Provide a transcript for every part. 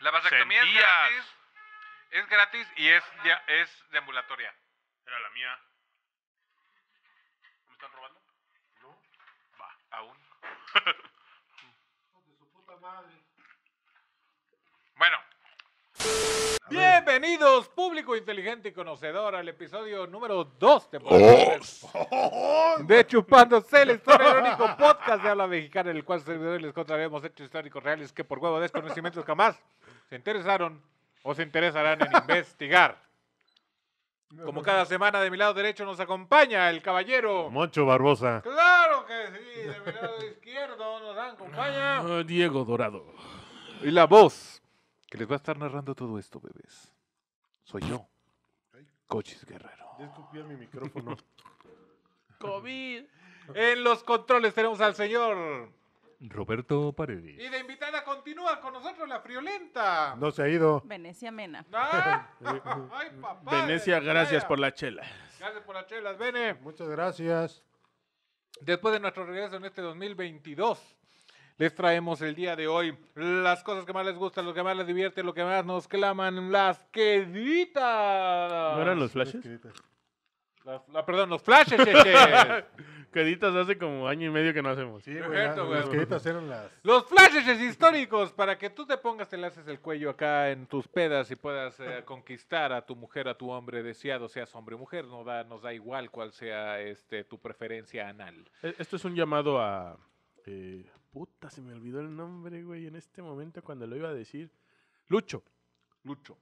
La vasectomía es gratis. Es gratis y es, de- es de ambulatoria. Era la mía. ¿Me están robando? No. Va, aún. de su puta madre. Bueno. Bienvenidos, público inteligente y conocedor, al episodio número 2 de, de Chupando el único podcast de habla mexicana, en el cual servidores les contaremos hechos históricos reales que por huevo desconocimientos jamás se interesaron o se interesarán en investigar. Como cada semana, de mi lado derecho nos acompaña el caballero. Moncho Barbosa. Claro que sí, de mi lado izquierdo nos acompaña. Ah, Diego Dorado. Y la voz que les va a estar narrando todo esto, bebés. Soy yo, Cochis Guerrero. mi micrófono. COVID. En los controles tenemos al señor. Roberto Paredes. Y de invitada continúa con nosotros la friolenta. No se ha ido. Venecia Mena. Ah. Venecia, gracias por la chela. Gracias por las chelas, Vene. Muchas gracias. Después de nuestro regreso en este 2022, les traemos el día de hoy las cosas que más les gustan, lo que más les divierte, lo que más nos claman, las queditas. ¿No eran los flashes? perdón, los flashes, Queditas hace como año y medio que no hacemos. Sí, queditas eran las... Los flashes históricos para que tú te pongas, te lances el cuello acá en tus pedas y puedas eh, conquistar a tu mujer, a tu hombre deseado, seas hombre o mujer. No da, nos da igual cuál sea este, tu preferencia anal. E, esto es un llamado a... Eh, Puta, se me olvidó el nombre, güey, en este momento cuando lo iba a decir. Lucho. Lucho.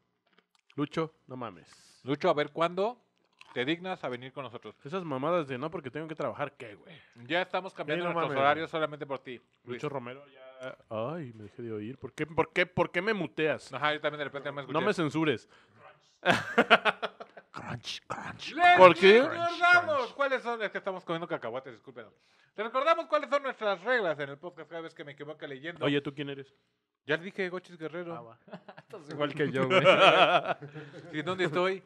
Lucho, no mames. Lucho, a ver cuándo te dignas a venir con nosotros. Esas mamadas de no porque tengo que trabajar, ¿qué, güey? Ya estamos cambiando nuestros horarios solamente por ti. Lucho Romero ya. Ay, me dejé de oír. ¿Por qué, por qué, por me muteas? Ajá, yo también de repente me escuché. No me censures. Crunch, ¿Por qué? recordamos cuáles son. Es que estamos comiendo cacahuates, disculpen. recordamos cuáles son nuestras reglas en el podcast cada vez que me equivoca leyendo. Oye, ¿tú quién eres? Ya le dije Gochis Guerrero. Ah, igual que yo, dónde estoy?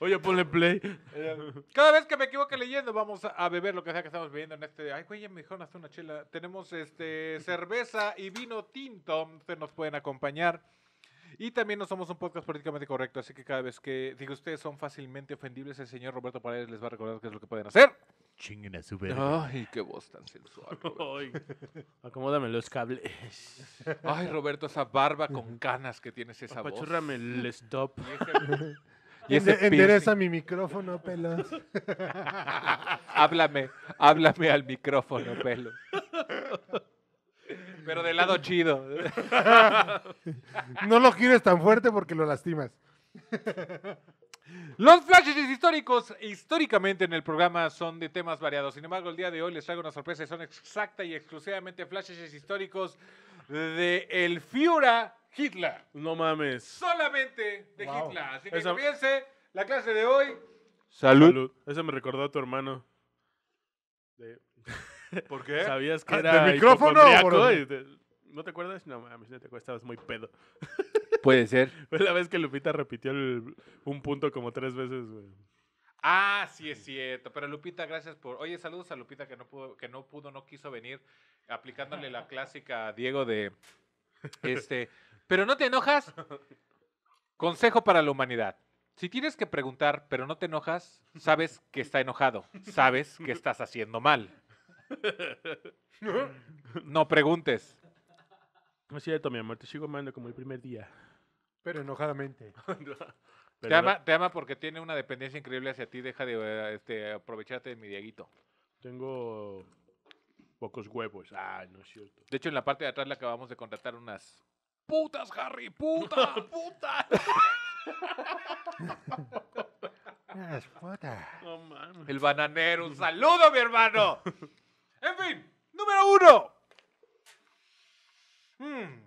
Oye, ponle play. Cada vez que me equivoque leyendo, vamos a- beber lo que sea que estamos bebiendo en este. Ay, güey, ya me dijeron una chela. Tenemos este cerveza y vino tinto. Ustedes nos pueden acompañar. Y también no somos un podcast políticamente correcto, así que cada vez que digo ustedes son fácilmente ofendibles, el señor Roberto Paredes les va a recordar qué es lo que pueden hacer. Chinguen a su verga. Ay, qué voz tan sensual. acomódame los cables. Ay, Roberto, esa barba con canas que tienes esa voz. el stop. Y ese, Endereza mi micrófono, pelos. háblame, háblame al micrófono, pelo pero del lado chido. no lo quieres tan fuerte porque lo lastimas. Los flashes históricos históricamente en el programa son de temas variados. Sin embargo, el día de hoy les traigo una sorpresa y son exacta y exclusivamente flashes históricos de el Fiura Hitler. No mames. Solamente de Hitler. Así que comience la clase de hoy. Salud. Eso me recordó a tu hermano. De- ¿Por qué? Sabías que ah, era. ¿De micrófono? ¿No te acuerdas? No mí no te acuerdas, estabas muy pedo. Puede ser. Fue la vez que Lupita repitió un punto como tres veces, güey. Ah, sí es cierto. Pero Lupita, gracias por. Oye, saludos a Lupita que no pudo, que no pudo, no quiso venir, aplicándole la clásica a Diego de. Este. pero no te enojas. Consejo para la humanidad. Si tienes que preguntar, pero no te enojas, sabes que está enojado, sabes que estás haciendo mal. no preguntes. No es cierto, mi amor, te sigo amando como el primer día. Pero enojadamente. te, ama, porque tiene una dependencia increíble hacia ti. Deja de eh, este, aprovecharte de mi Dieguito. Tengo pocos huevos. Ah, no es cierto. De hecho, en la parte de atrás la acabamos de contratar unas. ¡Putas, Harry! ¡Puta! ¡Puta! el bananero, un saludo, mi hermano. En fin, número uno. Hmm.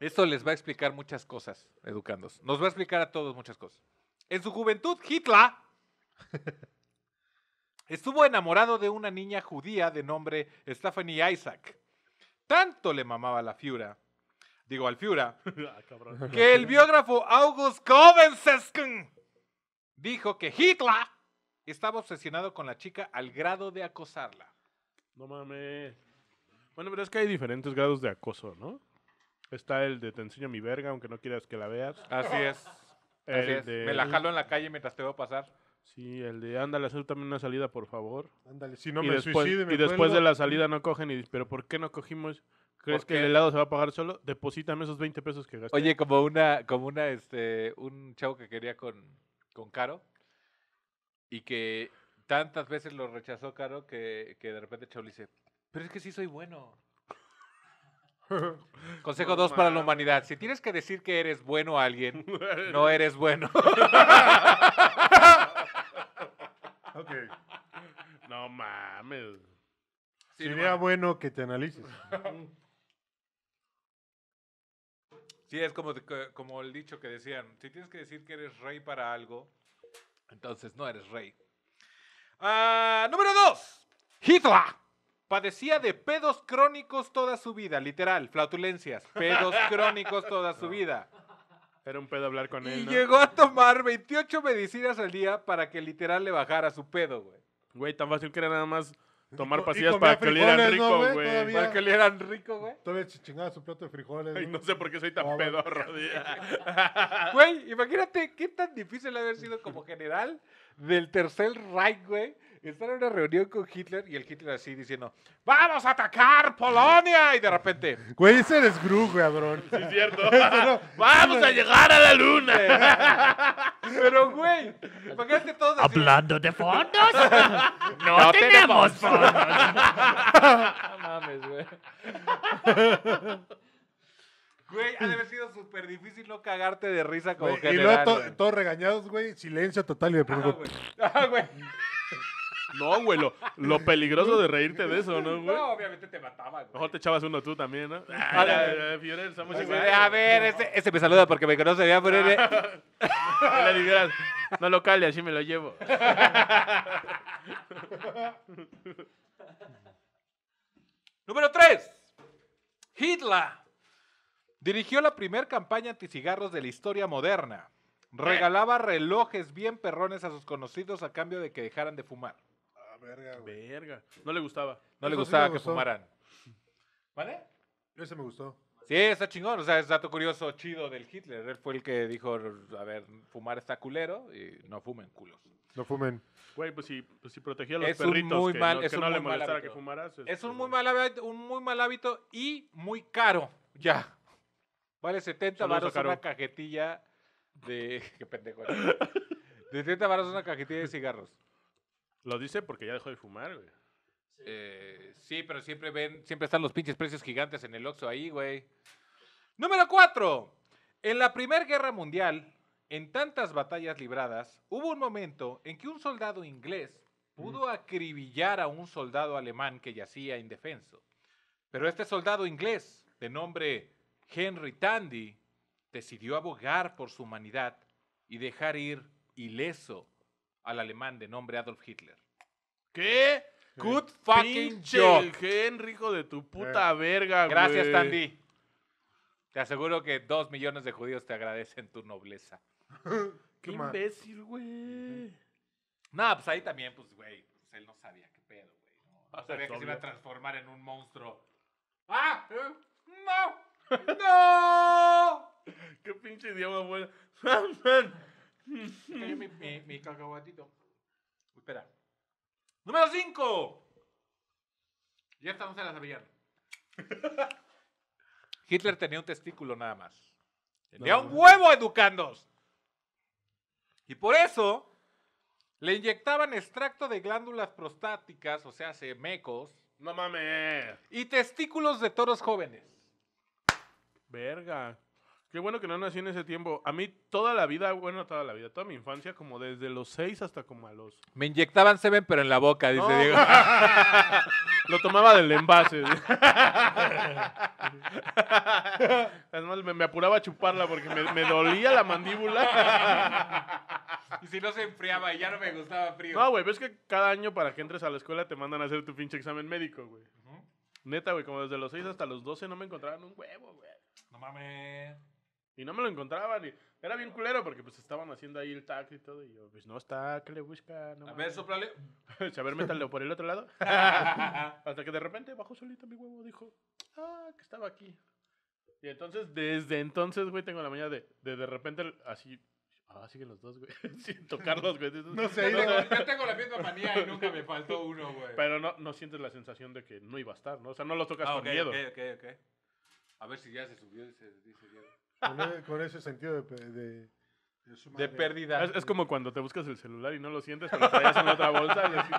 Esto les va a explicar muchas cosas, educandos. Nos va a explicar a todos muchas cosas. En su juventud, Hitler estuvo enamorado de una niña judía de nombre Stephanie Isaac. Tanto le mamaba la Fiura, digo al Fiura, ah, que el biógrafo August Kovensesken dijo que Hitler estaba obsesionado con la chica al grado de acosarla. No mames. Bueno, pero es que hay diferentes grados de acoso, ¿no? Está el de te enseño mi verga, aunque no quieras que la veas. Así es. Me la jalo en la calle mientras te a pasar. Sí, el de ándale, hacer también una salida, por favor. Ándale, si no y me después, Y después de la salida no cogen y dicen, pero ¿por qué no cogimos? ¿Crees que el helado se va a pagar solo? Deposítame esos 20 pesos que gasté. Oye, como una, como una, este, un chavo que quería con, con Caro y que tantas veces lo rechazó Caro que, que de repente Chau dice, pero es que sí soy bueno. Consejo dos para la humanidad. Si tienes que decir que eres bueno a alguien, no eres bueno. ok. No mames. Sería bueno. que te analices. Sí, es como, como el dicho que decían, si tienes que decir que eres rey para algo, entonces no eres rey. Ah, número 2. Hitler. Padecía de pedos crónicos toda su vida, literal, flatulencias, pedos crónicos toda su vida. Era un pedo hablar con él. Y llegó a tomar 28 medicinas al día para que literal le bajara su pedo, güey. Güey, tan fácil que era nada más tomar pastillas para que olieran rico, güey. para que olieran rico, güey. Todavía chingaba su plato de frijoles. no sé por qué soy tan pedorro. Güey, imagínate qué tan difícil haber sido como general del tercer Reich, güey, están en una reunión con Hitler y el Hitler así diciendo, ¡Vamos a atacar Polonia! Y de repente... Güey, ese eres Gru, cabrón. Sí, es cierto. ¡Vamos a llegar a la luna! pero, güey, ¿pagaste todos ¿Hablando de fondos? ¡No, tenemos, tenemos fondos! no mames, güey. Güey, ha de haber sido súper difícil no cagarte de risa como que. Y luego todos regañados, güey, silencio total y de pronto. güey. Ah, güey. No, güey, lo, peligroso de reírte de eso, ¿no, güey? No, obviamente te mataban güey. Mejor te echabas uno tú también, ¿no? Fionel, ah, ah, Fiorel, A ver, ese, me saluda porque me conoce. ya, ah. No lo cale, así me lo llevo. Número 3. Hitler Dirigió la primera campaña anticigarros de la historia moderna. Eh. Regalaba relojes bien perrones a sus conocidos a cambio de que dejaran de fumar. Ah, verga, Verga. No le gustaba. No le gustaba que fumaran. ¿Vale? Ese me gustó. Sí, está chingón. O sea, es dato curioso, chido del Hitler. Él fue el que dijo, a ver, fumar está culero y no fumen culos. No fumen. Güey, pues si, pues protegía a los Es perritos muy que mal- no, no le muy que fumaras. Es un este, muy mal hábito, un muy mal hábito y muy caro. Ya. Vale 70 baros una cajetilla de. Qué pendejo. 70 una cajetilla de cigarros. Lo dice porque ya dejó de fumar, güey. Eh, sí, pero siempre ven, siempre están los pinches precios gigantes en el Oxxo ahí, güey. Número 4. En la Primera Guerra Mundial, en tantas batallas libradas, hubo un momento en que un soldado inglés pudo mm. acribillar a un soldado alemán que yacía indefenso. Pero este soldado inglés, de nombre Henry Tandy decidió abogar por su humanidad y dejar ir ileso al alemán de nombre Adolf Hitler. ¿Qué? Good fucking joke. Henry, hijo de tu puta eh. verga, güey. Gracias, Tandy. Te aseguro que dos millones de judíos te agradecen tu nobleza. Qué imbécil, güey. No, pues ahí también, pues, güey, pues, él no sabía qué pedo, güey. No, sabía que se iba a transformar en un monstruo. ¡Ah! ¿Eh? ¡No! ¡No! ¡Qué pinche idioma bueno! mi, mi, mi cacahuatito. Espera. Número 5. Ya estamos no se la sabían. Hitler tenía un testículo nada más. Tenía un huevo educandos. Y por eso le inyectaban extracto de glándulas prostáticas, o sea, mecos. No mames. Y testículos de toros jóvenes. Verga. Qué bueno que no nací en ese tiempo. A mí toda la vida, bueno, toda la vida, toda mi infancia, como desde los 6 hasta como a los... Me inyectaban semen, pero en la boca, dice Diego. Lo tomaba del envase. Además, me, apuraba a chuparla porque me, dolía la mandíbula. Y si no se enfriaba ya no me gustaba frío. No, güey, ves que cada año para que entres a la escuela te mandan a hacer tu pinche examen médico, güey. Neta, güey, como desde los 6 hasta los 12 no me encontraban un huevo, güey. No mames. Y no me lo encontraban. Y era bien culero porque pues estaban haciendo ahí el tac y todo. Y yo, pues no está, que le busca. No a ver, soplale. a ver, métale por el otro lado. Hasta que de repente bajó solito mi huevo. Dijo, ah, que estaba aquí. Y entonces, desde entonces, güey, tengo la mañana de de, de repente así. Ah, siguen los dos, güey. Sin tocarlos, güey. No sé, yo tengo la misma manía y nunca me faltó uno, güey. Pero no, no sientes la sensación de que no iba a estar, ¿no? O sea, no lo tocas ah, con miedo. Ok, ok, ok. A ver si ya se subió, ese, dice e, Con, ese sentido de, pérdida. Es, como cuando te buscas el celular y no lo sientes, pero traes en otra bolsa. Y así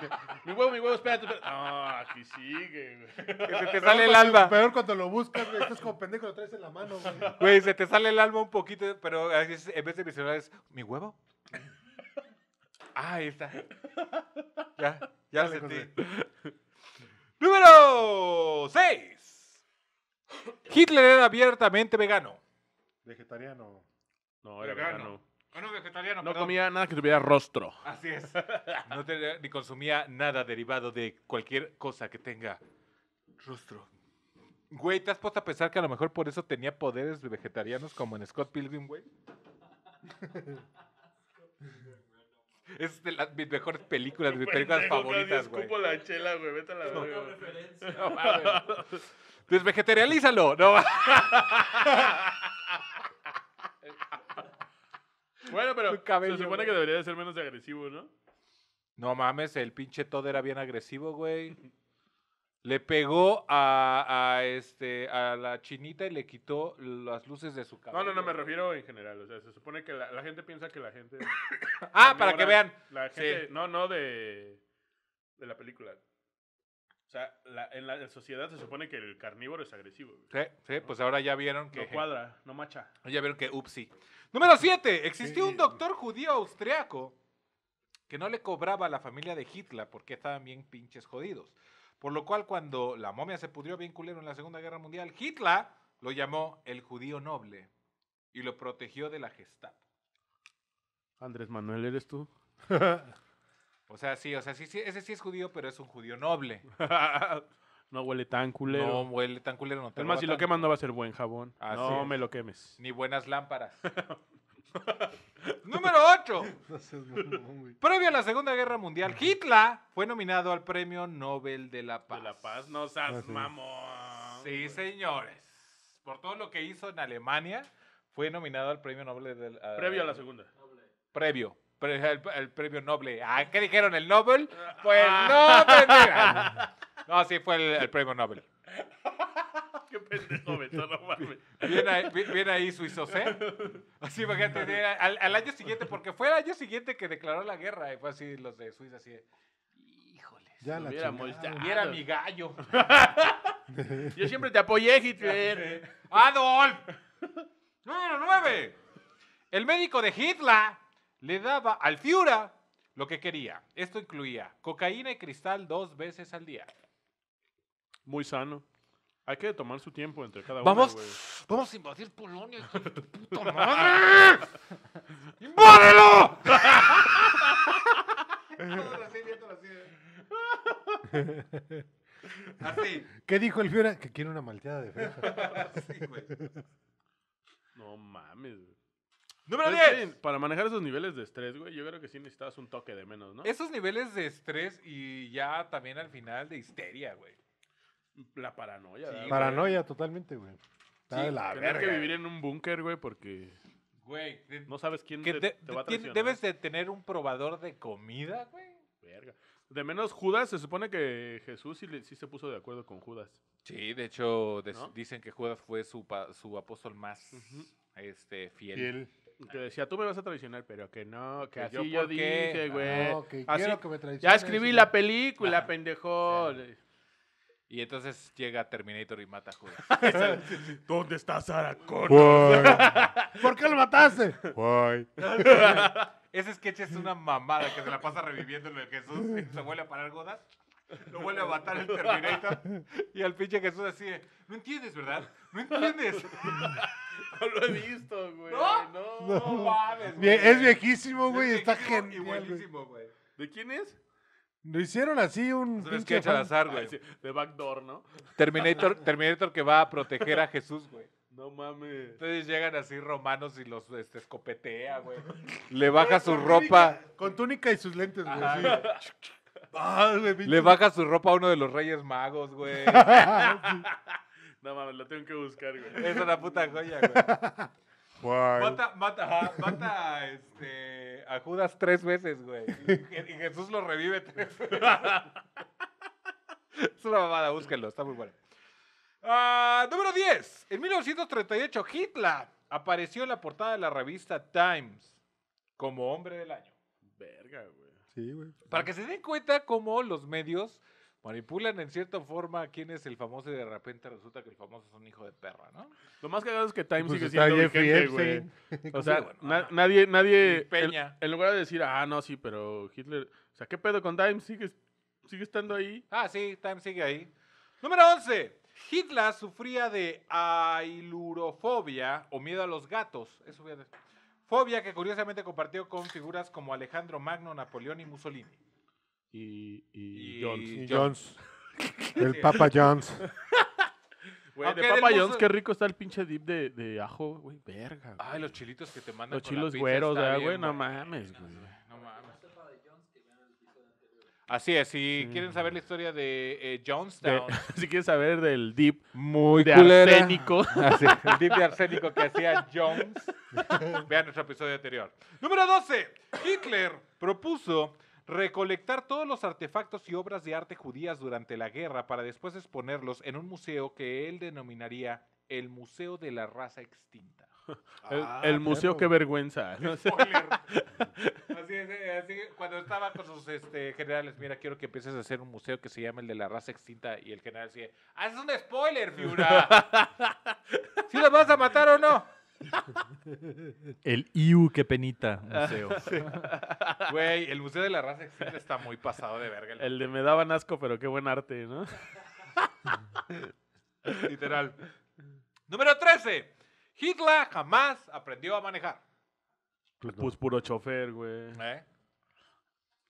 mi huevo, mi huevo, espérate. Ah, aquí sigue, Que se te sale el alba. Peor cuando lo buscas, güey. Estás como pendejo, lo traes en la mano, güey. se te sale el alma un poquito, pero en vez de mi celular es, ¿mi huevo? Ah, ahí está. Ya, ya lo sentí. E. Número 6. Hitler era abiertamente vegano. Vegetariano. No, era vegano. vegano. Ah, no, vegetariano. No comía nada que tuviera rostro. Así es. ni consumía nada derivado de cualquier cosa que tenga rostro. Güey, ¿te has puesto a pensar que a lo mejor por eso tenía poderes vegetarianos como en Scott Pilgrim, güey? es de las mis mejores películas, mis películas favoritas, güey. la chela, güey, vete a la no, no, desvegetarialízalo. No. bueno, pero se supone que debería de ser menos agresivo, ¿no? No mames, el pinche Todd era bien agresivo, güey. Le pegó a, este, a la chinita y le quitó las luces de su casa. No, no, no, me refiero en general. O sea, se supone que la, gente piensa que la gente... ah, para que vean. No, no, de, de la película. O sea, en la sociedad se supone que el carnívoro es agresivo. Sí, sí, pues ahora ya vieron que. No cuadra, no macha. Ya vieron que upsí. Número 7. Existió un doctor judío austriaco que no le cobraba a la familia de Hitler porque estaban bien pinches jodidos. Por lo cual, cuando la momia se pudrió bien culero en la Segunda Guerra Mundial, Hitler lo llamó el judío noble y lo protegió de la Gestapo. Andrés Manuel, ¿eres tú? O sea, sí, o sea, sí, ese sí es judío, pero es un judío noble. no huele tan culero. No huele tan culero, no te Es más, si lo quemas no va a ser buen jabón. Ah, no me lo quemes. Ni buenas lámparas. Número 8. Previo a la Segunda Guerra Mundial, Hitler fue nominado al Premio Nobel de la Paz. De la Paz, nos asmamos. Ah, sí, señores. Por todo lo que hizo en Alemania, fue nominado al Premio Nobel de la Previo a la eh, Segunda. Previo el, premio Nobel. ¿Ah, ¿Qué dijeron? ¿El Nobel? Pues no, pendeja. Pues no, sí, fue el, premio Nobel. Qué pendejo, Beto, no ahí, suizos, ¿eh? Así, imagínate, al, al, año siguiente, porque fue el año siguiente que declaró la guerra. Y fue así, los de Suiza, así híjoles. Ya la Hubiera mi gallo. Yo siempre te apoyé, Hitler. ¡Adolf! ¡Número nueve! El médico de Hitler le daba al Fiura lo que quería. Esto incluía cocaína y cristal dos veces al día. Muy sano. Hay que tomar su tiempo entre cada uno. Vamos, vamos a invadir Polonia. hijo madre! ¡Invádelo! ¿Qué dijo el Fiora? Que quiere una malteada de fresa. güey. No mames. güey. Número 10. Pues, para manejar esos niveles de estrés, güey, yo creo que sí necesitabas un toque de menos, ¿no? Esos niveles de estrés y ya también al final de histeria, güey. La paranoia. Paranoia totalmente, güey. Está Tener que vivir en un búnker, güey, porque Güey, no sabes quién te, va a traicionar. debes de tener un probador de comida, güey. Verga. De menos Judas, se supone que Jesús sí, se puso de acuerdo con Judas. Sí, de hecho, dicen que Judas fue su, apóstol más este, fiel. Fiel. Ah. Que decía, tú me vas a traicionar, pero que no, que, así yo, dije, ah, güey. así, quiero que me traiciones. Ya escribí la película, pendejo. Y entonces llega Terminator y mata a Judas. ¿Dónde está Sara Connor? ¿Por qué lo mataste? Ese sketch es una mamada que se la pasa reviviendo en el Jesús. Se vuelve a parar Godas. Lo vuelve a matar el Terminator. Y al pinche Jesús así no entiendes, ¿verdad? No entiendes. No lo he visto, güey. ¿No? No, No. mames, güey. Es viejísimo, güey, está genial. güey. güey. ¿De quién es? Lo hicieron así un Es pinche azar, güey. De Backdoor, ¿no? Terminator, Terminator que va a proteger a Jesús, güey. No mames. Entonces llegan así romanos y los este, escopetea, güey. Le baja su ropa. Con túnica y sus lentes, güey. Le baja su ropa a uno de los Reyes Magos, güey. no mames, lo tengo que buscar, güey. es una puta joya, güey. Mata, mata, este, a Judas tres veces, güey. Y Jesús lo revive tres veces. es una mamada, búsquenlo, está muy bueno. Ah, número 10. En 1938, Hitler apareció en la portada de la revista Times como hombre del año. Verga, güey. Para que se den cuenta cómo los medios manipulan en cierta forma quién es el famoso y de repente resulta que el famoso es un hijo de perra, ¿no? Lo más cagado es que Time pues sigue siendo vigente, güey. O sea, nadie, nadie, Peña. En, lugar de decir, ah, no, sí, pero Hitler, o sea, ¿qué pedo con Time? Sigue, sigue estando ahí. Ah, sí, Time sigue ahí. Número 11. Hitler sufría de ailurofobia o miedo a los gatos. Eso voy a decir. Fobia que curiosamente compartió con figuras como Alejandro Magno, Napoleón y Mussolini. Y, y, Jones. Y Jones. El Papa Jones. de Papa Jones, qué rico está el pinche dip de, de ajo, güey, verga. Ay, los chilitos que te mandan. Los chilos güeros, güey, no mames, güey. No mames. Así es, si quieren saber la historia de eh, Jonestown. si quieren saber del dip muy arsénico. Así, el dip de arsénico que hacía Jones. Vean nuestro episodio anterior. Número 12. Hitler propuso recolectar todos los artefactos y obras de arte judías durante la guerra para después exponerlos en un museo que él denominaría el Museo de la Raza Extinta. el, ah, museo, qué vergüenza. así es, eh, cuando estaba con sus este, generales, mira, quiero que empieces a hacer un museo que se llame el de la raza extinta. Y el general decía, ah, haces un spoiler, figura si los vas a matar o no? El IU, qué penita, museo. Güey, el Museo de la Raza Extinta está muy pasado de verga. El, de me daban asco, pero qué buen arte, ¿no? Literal. Número 13. Hitler jamás aprendió a manejar. Pues puro chofer, güey. ¿Eh?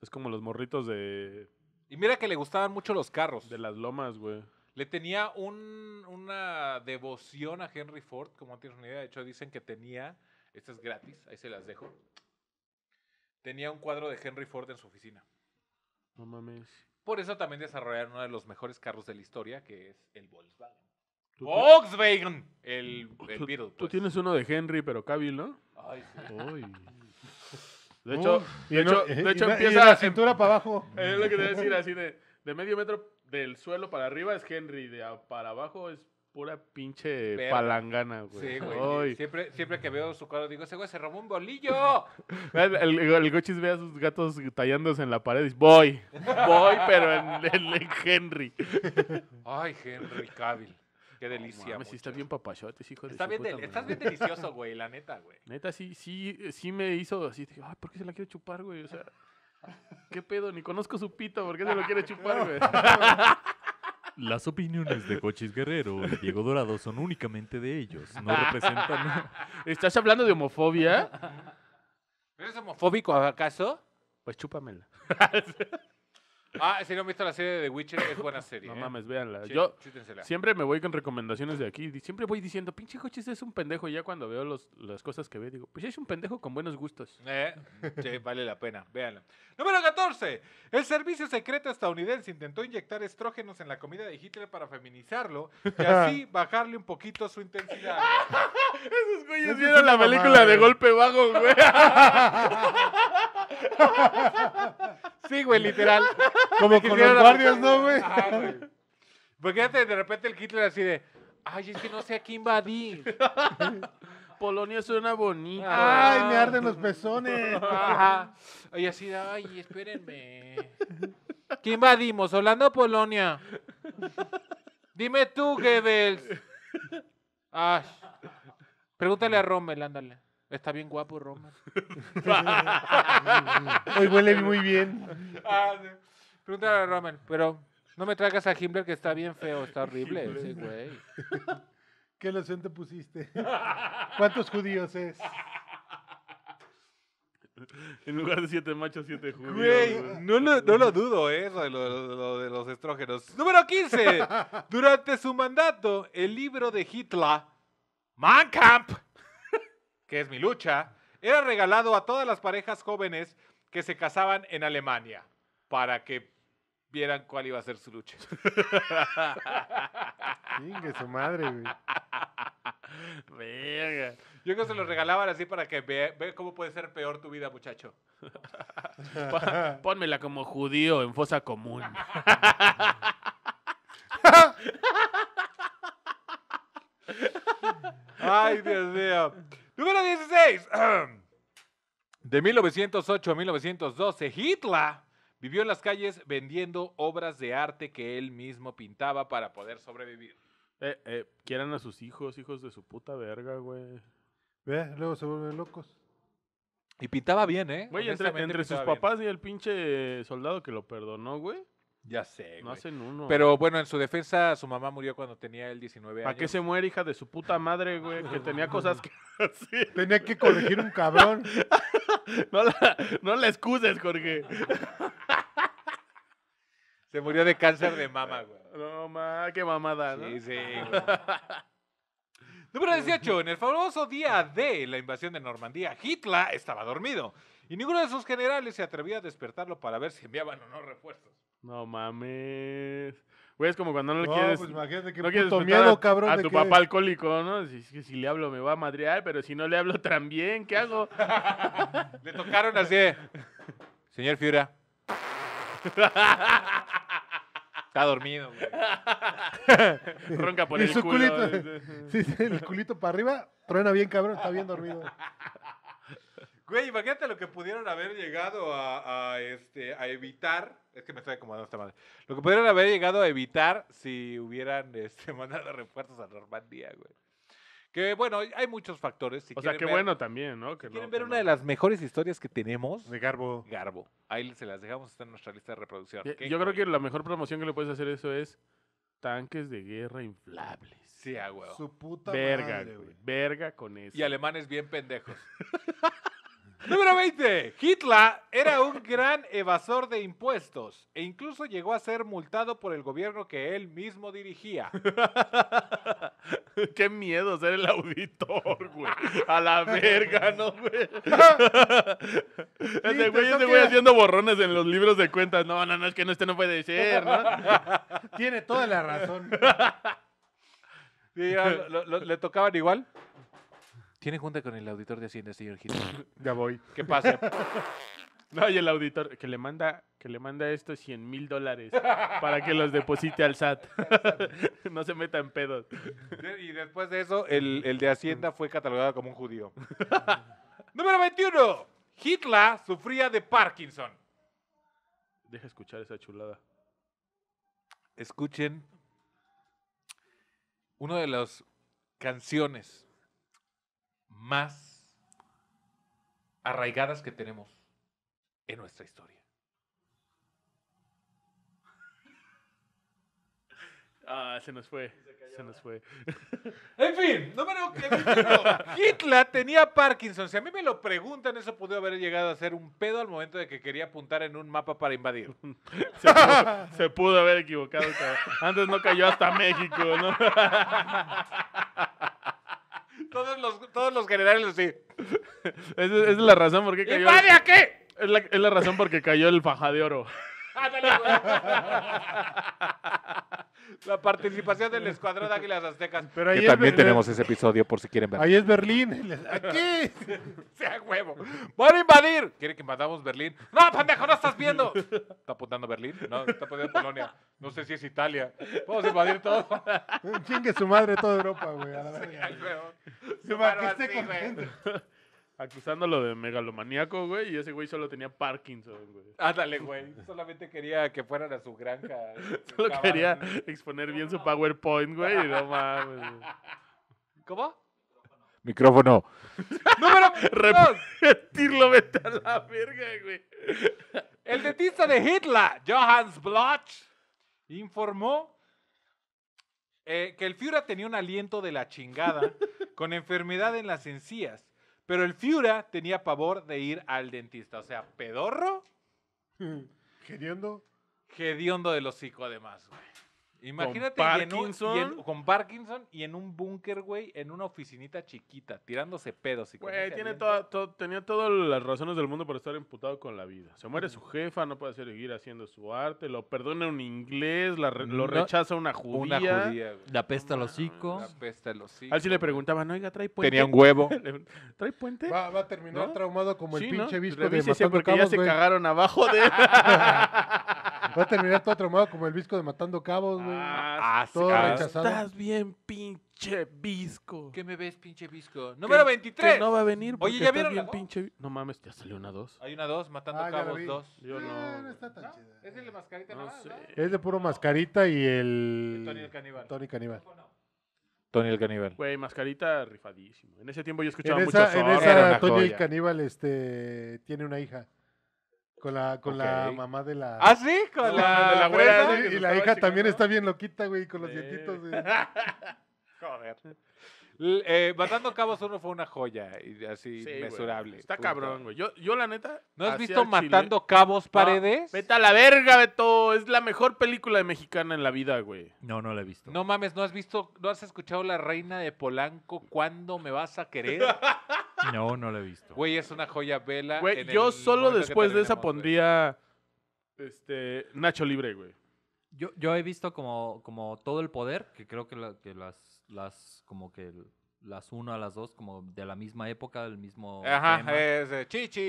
Es como los morritos de. Y mira que le gustaban mucho los carros. De las lomas, güey. Le tenía una devoción a Henry Ford, como no tienes una idea. De hecho, dicen que tenía. Esta es gratis, ahí se las dejo. Tenía un cuadro de Henry Ford en su oficina. No mames. Por eso también desarrollaron uno de los mejores carros de la historia, que es el Volkswagen. Volkswagen. El, el tú, pues. tienes uno de Henry, pero Cabil, ¿no? Ay, sí. De hecho, de, hecho, empieza. la cintura para abajo. Es lo que te voy a decir, así de, de medio metro del suelo para arriba es Henry, de para abajo es pura pinche palangana, güey. Sí, güey. Siempre, siempre que veo su cara digo, ese güey se robó un bolillo. el, el, Gochis ve a sus gatos tallándose en la pared y dice, voy, voy, pero en, Henry. Ay, Henry Cavill. Qué delicia. Mames, sí está bien papachote, hijo está Estás bien delicioso, güey, la neta, güey. Neta, sí, sí, sí me hizo así. dije, Ay, ¿por qué se la quiere chupar, güey? O sea, ¿qué pedo? Ni conozco su pito, ¿por qué se lo quiere chupar, güey? Las opiniones de Cochis Guerrero y Diego Dorado son únicamente de ellos. No representan. ¿Estás hablando de homofobia? ¿Eres homofóbico acaso? Pues chúpamela. Ah, si no han visto la serie de The Witcher, es buena serie. No ¿eh? mames, véanla. Yo siempre me voy con recomendaciones de aquí. Siempre voy diciendo, pinche coches es un pendejo. ya cuando veo las cosas que ve, digo, pues es un pendejo con buenos gustos. Eh, vale la pena. Véanla. Número 14. El servicio secreto estadounidense intentó inyectar estrógenos en la comida de Hitler para feminizarlo y así bajarle un poquito su intensidad. Esos güeyes vieron la película de golpe bajo, güey. Sí, güey, literal. Como con los guardias, ¿no, ah, güey? Porque fíjate, de repente el Hitler así de, ay, es que no sé a quién invadir. Polonia suena bonita. Ay, me arden los pezones. Ajá. Y así de, ay, espérenme. ¿Quién invadimos? ¿Holanda o Polonia? Dime tú, Goebbels. Pregúntale a Rommel, ándale. Está bien guapo, Roman. Hoy huele muy bien. Ah, Pregúntale a Roman, pero no me traigas a Himmler que está bien feo, está horrible ese güey. ¿Qué lección te pusiste? ¿Cuántos judíos es? En lugar de siete machos, siete judíos. Güey, no lo, dudo, ¿eh? Lo, de los estrógenos. Número 15. Durante su mandato, el libro de Hitler, Man que es mi lucha, era regalado a todas las parejas jóvenes que se casaban en Alemania para que vieran cuál iba a ser su lucha. Chingue su madre, güey. Yo creo que se lo regalaban así para que vean cómo puede ser peor tu vida, muchacho. Pónmela como judío en fosa común. Ay, Dios mío. Número 16. De 1908 a 1912, Hitler vivió en las calles vendiendo obras de arte que él mismo pintaba para poder sobrevivir. Eh, eh, quieran a sus hijos, hijos de su puta verga, güey. Ve, luego se vuelven locos. Y pintaba bien, ¿eh? Güey, entre, sus papás y el pinche soldado que lo perdonó, güey. Ya sé, No hacen uno. Pero bueno, en su defensa, su mamá murió cuando tenía el 19 ¿Para qué se muere, hija de su puta madre, güey? Que tenía cosas que Tenía que corregir un cabrón. No la, no la excuses, Jorge. Se murió de cáncer de mama, güey. No, ma, qué mamada, ¿no? Sí, sí, Número 18. En el famoso día de la invasión de Normandía, Hitler estaba dormido y ninguno de sus generales se atrevía a despertarlo para ver si enviaban o no refuerzos. No mames. Güey, es como cuando no le no, quieres. Pues imagínate que no puto miedo, a, cabrón. A tu papá alcohólico, ¿no? Si, le hablo me va a madrear, pero si no le hablo también, ¿qué hago? le tocaron así. Señor Fiura. Está dormido, güey. Ronca por el culo. el culito para arriba, truena bien, cabrón, está bien dormido. Güey, imagínate lo que pudieron haber llegado a, este, a evitar. Es que me estoy acomodando esta madre. Lo que pudieron haber llegado a evitar si hubieran este, mandado refuerzos a Normandía, güey. Que bueno, hay muchos factores. o sea, qué bueno también, ¿no? quieren ver una de las mejores historias que tenemos. De Garbo. Garbo. Ahí se las dejamos, está en nuestra lista de reproducción. Yo, creo que la mejor promoción que le puedes hacer eso es tanques de guerra inflables. Sí, güey. Su puta Verga, güey. Verga con eso. Y alemanes bien pendejos. Número 20. Hitler era un gran evasor de impuestos e incluso llegó a ser multado por el gobierno que él mismo dirigía. Qué miedo ser el auditor, güey. A la verga, ¿no, güey? ese güey, ese haciendo borrones en los libros de cuentas. No, no, no, es que no, este no puede ser, ¿no? Tiene toda la razón. ¿Le tocaban igual? Tiene junta con el auditor de Hacienda, señor Hitler? ya voy. ¿Qué pasa? No, y el auditor que le manda, que le manda estos 100 mil dólares para que los deposite al SAT. no se meta en pedos. Y después de eso, el, el de Hacienda fue catalogado como un judío. Número 21. Hitler sufría de Parkinson. Deja escuchar esa chulada. Escuchen una de las canciones más arraigadas que tenemos en nuestra historia. Ah, se nos fue. Se, nos fue. en fin, número que Hitler tenía Parkinson. Si a mí me lo preguntan, eso pudo haber llegado a ser un pedo al momento de que quería apuntar en un mapa para invadir. se, pudo, se, pudo, haber equivocado. Antes no cayó hasta México, ¿no? Todos los, todos los generales sí. es, la razón por qué cayó. ¿Y padre, a qué? Es la, es la razón por qué cayó el faja de oro. La participación del Escuadrón de Águilas Aztecas. Pero ahí que también tenemos ese episodio por si quieren ver. Ahí es Berlín. Aquí. sea huevo. Van a invadir. ¿Quiere que invadamos Berlín? No, pendejo, no estás viendo. Está apuntando Berlín. No, está apuntando Polonia. No sé si es Italia. Vamos a invadir todo. Chingue su madre toda Europa, güey. A la que esté acusándolo de megalomaníaco, güey, y ese güey solo tenía Parkinson, güey. Ándale, güey. Solamente quería que fueran a su granja. Eh, solo quería exponer bien su PowerPoint, güey, y no mames. ¿Cómo? Micrófono. Número Repetirlo, vete a la verga, güey. El dentista de Hitler, Johannes Bloch, informó eh, que el Führer tenía un aliento de la chingada con enfermedad en las encías pero el Fiura tenía pavor de ir al dentista. O sea, pedorro. ¿Gediondo? Gediondo del hocico, además, güey. Imagínate con Parkinson. Y en un, con Parkinson y en un búnker, güey, en una oficinita chiquita, tirándose pedos y Güey, tiene todo, tenía todas las razones del mundo Por estar imputado con la vida. Se muere su jefa, no puede seguir haciendo su arte, lo perdona un inglés, lo rechaza una judía. Una judía, La pesta los hocico. La al si le preguntaban, oiga, trae puente. Tenía un huevo. ¿Trae puente? Va, a terminar traumado como el pinche visco de porque ya se cagaron abajo de él. Va a terminar todo traumado como el visco de Matando Cabos, güey. Ah, ah, ah. Estás bien, pinche visco. ¿Qué me ves, pinche visco? Número 23. Que no va a venir. Oye, ¿ya vieron? Bien, No mames, ya salió una 2. Hay una 2, Matando ah, Cabos 2. Yo no. no, está tan chida. Es el de mascarita no sé. Es de puro mascarita y el. Tony el Caníbal. Tony Caníbal. Tony el Caníbal. Güey, mascarita rifadísimo. En ese tiempo yo escuchaba en mucho En esa, Tony el Caníbal este, tiene una hija. Con la, con la mamá de la. Ah, sí, con la, abuela. y la hija también está bien loquita, güey, con los dientitos. Joder. Eh, Matando Cabos uno fue una joya, y así sí, Está cabrón, güey. Yo, la neta. ¿No has visto Matando Cabos Paredes? No, vete a la verga, Beto. Es la mejor película mexicana en la vida, güey. No, no la he visto. No mames, ¿no has visto, no has escuchado La Reina de Polanco? ¿Cuándo me vas a querer? no, no la he visto. Güey, es una joya vela. Güey, yo solo después de esa pondría este, Nacho Libre, güey. Yo, yo he visto como, como todo el poder, que creo que las las como que las uno a las dos como de la misma época, del mismo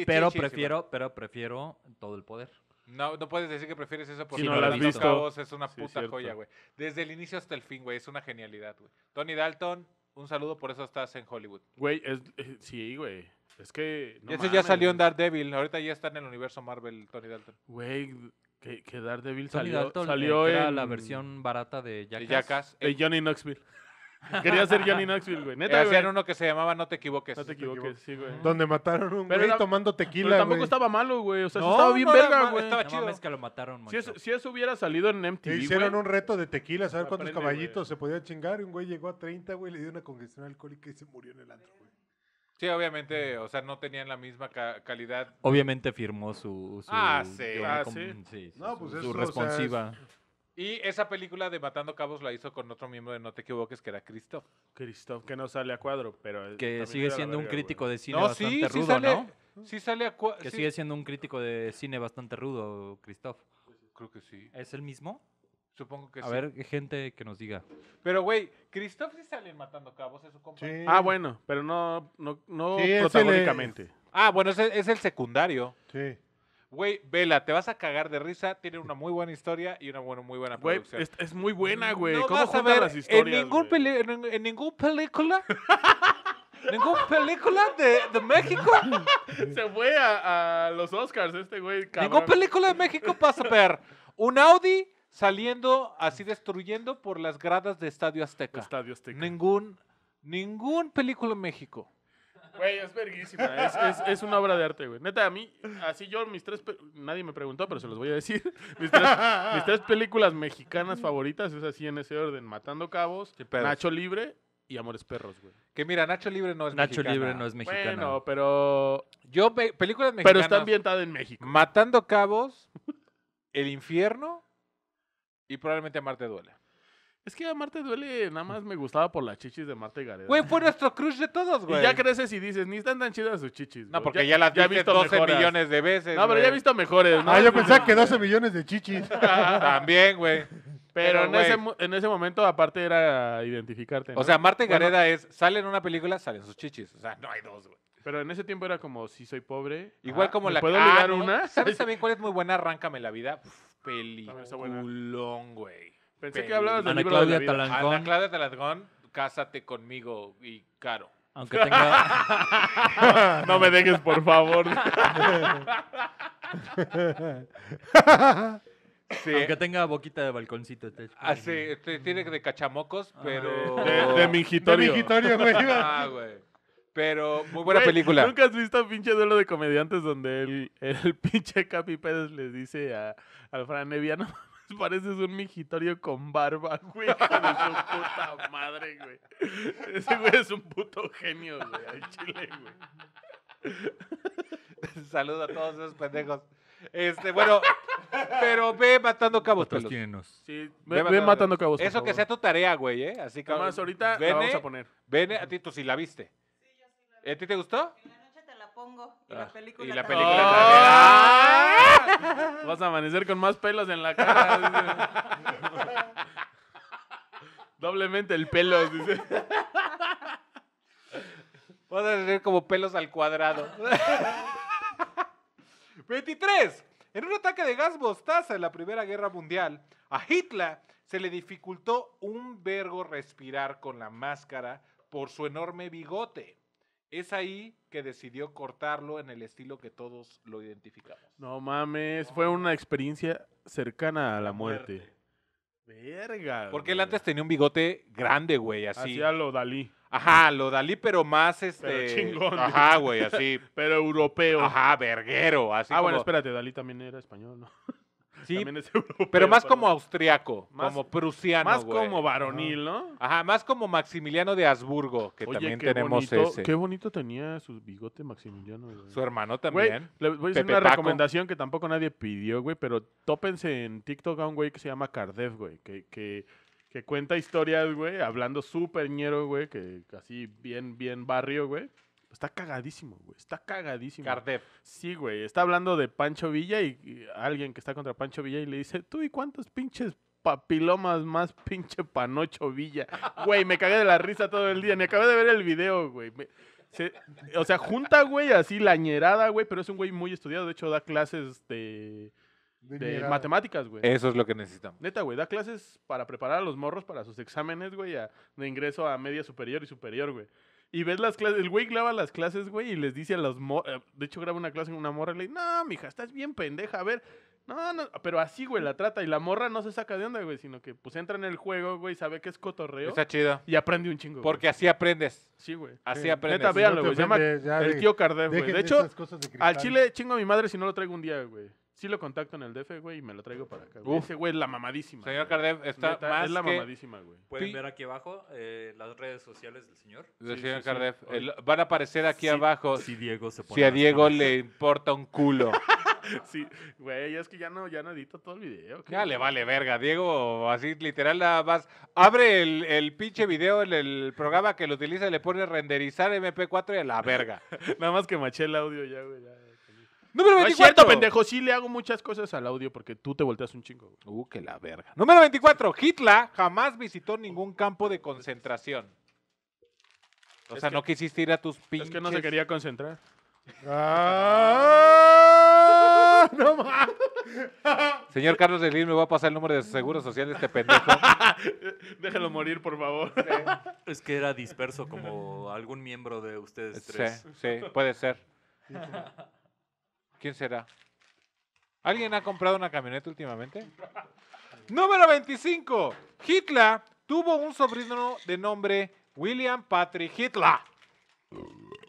pero prefiero, pero prefiero todo el poder. No, no puedes decir que prefieres eso porque si no has visto. es una puta joya, güey. Desde el inicio hasta el fin, güey, es una genialidad, güey. Tony Dalton, un saludo, por eso estás en Hollywood. Güey, es, eh, sí, güey. Es que. No ya salió en Daredevil. Ahorita ya está en el universo Marvel, Tony Dalton. Güey, que, que Daredevil salió. Eh, la versión barata de Jackass. De eh. Johnny Knoxville. Quería ser Johnny Knoxville, güey. Neta, Hacían uno que se llamaba No te equivoques. No te equivoques, sí, güey. Donde mataron un güey tomando tequila, Pero tampoco estaba malo, güey. O sea, No, estaba bien verga, güey. estaba chido. que lo mataron, Si eso, si eso hubiera salido en MTV, hicieron un reto de tequila, a saber cuántos caballitos se podía chingar. Y un güey llegó a 30, güey, le dio una congestión alcohólica y se murió en el antro, güey. Sí, obviamente, o sea, no tenían la misma calidad. Obviamente firmó su. su- Ah, sí. sí. su responsiva. Y esa película de Matando Cabos la hizo con otro miembro de No Te Equivoques, que era Christoph. Christoph, que no sale a cuadro, pero... Eh, que sigue siendo un crítico de cine bastante rudo, sale, ¿no? Sí sale Que sigue siendo un crítico de cine bastante rudo, Christoph. Creo que sí. ¿Es el mismo? Supongo que sí. A ver, gente que nos diga. Pero, güey, Christoph sí sale en Matando Cabos, es su compañero. Ah, bueno, pero no, no, no protagónicamente. Ah, bueno, es es el secundario. Sí. Güey, vela, te vas a cagar de risa. Tiene una muy buena historia y una muy buena producción. es, muy buena, güey. No vas a ver en, ningún en, película. ningún película de, México. Se fue a, los Oscars este güey, Ningún película de México pasa a ver un Audi saliendo así destruyendo por las gradas de Estadio Azteca. Estadio Azteca. Ningún, ningún película en México. Güey, es verguísima. Es, una obra de arte, güey. Neta, a mí, así yo, mis tres. Nadie me preguntó, pero se los voy a decir. Mis tres, películas mexicanas favoritas es así en ese orden: Matando Cabos, Nacho Libre y Amores Perros, güey. Que mira, Nacho Libre no es Nacho Libre no es mexicano Bueno, pero. Yo, películas mexicanas. Pero está ambientada en México. Matando Cabos, El Infierno y probablemente Marte Duele. Es que a Marte duele, nada más me gustaba por las chichis de Marte y Gareda. Güey, fue nuestro crush de todos, güey. Y ya creces y dices, ni están tan chidas sus chichis. No, porque ya, las ya visto 12 millones de veces. No, pero ya he visto mejores. ¿no? Ah, yo pensaba que 12 millones de chichis. También, güey. Pero, en, ese, en ese momento, aparte, era identificarte. O sea, Marte y Gareda es, sale en una película, salen sus chichis. O sea, no hay dos, güey. Pero en ese tiempo era como, si soy pobre. Igual como la... ¿Puedo ah, ligar una? ¿Sabes también cuál es muy buena? Arráncame la vida. Uf, peliculón, güey. Pensé que hablabas de Ana Claudia de la Ana Claudia Cásate conmigo y Caro. Aunque tenga... no me dejes, por favor. Sí. Aunque tenga boquita de balconcito. ah, sí, este, tiene de cachamocos, pero... De, mingitorio. De mingitorio, güey. Ah, ah, güey. Pero muy buena película. ¿Nunca has visto pinche duelo de comediantes donde el, pinche Capi Pérez le dice a, al Fran Pareces un mijitorio con barba, güey. de su puta madre, güey. Ese güey es un puto genio, güey. Al chile, güey. Saludo a todos esos pendejos. Este, bueno, pero ve matando cabos Sí, ve, matando, matando cabos. Eso que sea tu tarea, güey, ¿eh? Así que. Además, ahorita la vamos a poner. Vene, a ti tú si la viste. Sí, yo sí la vi. ¿A ti te gustó? Sí, pongo. Y la ah, película. Y la película ¡Oh! Vas a amanecer con más pelos en la cara. Doblemente el pelo, dice. Vas a tener como pelos al cuadrado. 23. En un ataque de gas bostaza en la Primera Guerra Mundial, a Hitler se le dificultó un vergo respirar con la máscara por su enorme bigote. Es ahí que decidió cortarlo en el estilo que todos lo identificamos. No mames, fue una experiencia cercana a la muerte. Verga. Porque él antes tenía un bigote grande, güey, así. Hacía lo Dalí. Ajá, lo Dalí, pero más este. Pero chingón. Ajá, güey, así. pero europeo. Ajá, verguero, así. Ah, bueno, espérate, Dalí también era español, ¿no? Sí, Pero más como austriaco, como prusiano. Más como varonil, ¿no? Ajá, más como Maximiliano de Habsburgo, que también tenemos ese. Qué bonito tenía su bigote Maximiliano. Su hermano también. le voy a hacer una recomendación que tampoco nadie pidió, güey, pero tópense en TikTok a un güey que se llama Cardev, güey, que, que, que cuenta historias, güey, hablando súper ñero, güey, que así bien, bien barrio, güey. Está cagadísimo, güey. Está cagadísimo. Cardep. Sí, güey. Está hablando de Pancho Villa y, alguien que está contra Pancho Villa y le dice, ¿tú y cuántos pinches papilomas más pinche Panocho Villa? güey, me cagué de la risa todo el día. me acabé de ver el video, güey. o sea, junta, güey, así lañerada, güey, pero es un güey muy estudiado. De hecho, da clases de, matemáticas, güey. Eso es lo que necesitamos. Neta, güey, da clases para preparar a los morros para sus exámenes, güey, de ingreso a media superior y superior, güey. Y ves las clases, el güey graba las clases, güey, y les dice a las eh, de hecho graba una clase con una morra y le dice, no, mija, estás bien pendeja, a ver, no, no, pero así, güey, la trata. Y la morra no se saca de onda, güey, sino que pues entra en el juego, güey, sabe que es cotorreo. Está chido. Y aprende un chingo. Porque así aprendes. Sí, güey. Así aprendes. Neta, véalo, güey. el tío güey. De hecho, al chile chingo a mi madre si no lo traigo un día, güey sí lo contacto en el DF, güey, y me lo traigo para acá. Dice Ese güey es la mamadísima. Señor Cardef, está más Es la mamadísima, güey. Pueden ver aquí abajo eh, las redes sociales del señor. Del señor sí, van a aparecer aquí abajo Si Diego se pone. si a Diego le importa un culo. Sí, güey, es que ya no, ya no edito todo el video. Ya le vale verga, Diego. Así literal nada Abre el, el pinche video el programa que lo utiliza, le pone renderizar MP4 y a la verga. Nada más que maché el audio ya, güey. ya. Número 24. es cierto, pendejo. Sí le hago muchas cosas al audio porque tú te volteas un chingo. Uh, que la verga. Número 24. Hitler jamás visitó ningún campo de concentración. O sea, no quisiste ir a tus pinches. Es que no se quería concentrar. Ah, no mames. Señor Carlos de Luis, me va a pasar el número de seguro social de este pendejo. Déjelo morir, por favor. Es que era disperso como algún miembro de ustedes tres. sí, puede ser. ¿Quién será? ¿Alguien ha comprado una camioneta últimamente? Número 25. Hitler tuvo un sobrino de nombre William Patrick Hitler,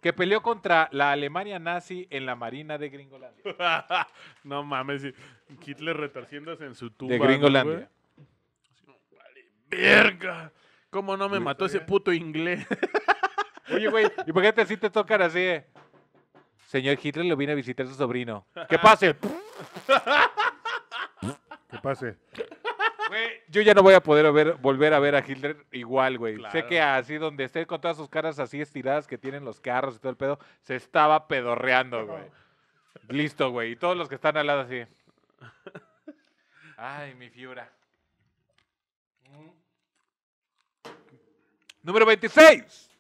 que peleó contra la Alemania nazi en la Marina de Gringolandia. no mames, Hitler retorciéndose en su tumba. De Gringolandia. verga. ¿Cómo no me mató ese puto inglés? Oye, güey, ¿y por qué te, si te tocan así? Eh? Señor Hitler lo viene a visitar su sobrino. ¡Que pase! que pase. yo ya no voy a poder volver a ver a Hitler igual, güey. Sé que así donde esté con todas sus caras así estiradas que tienen los carros y todo el pedo, se estaba pedorreando, güey. Listo, güey. Y todos los que están al lado así. Ay, mi fiura. Número 26.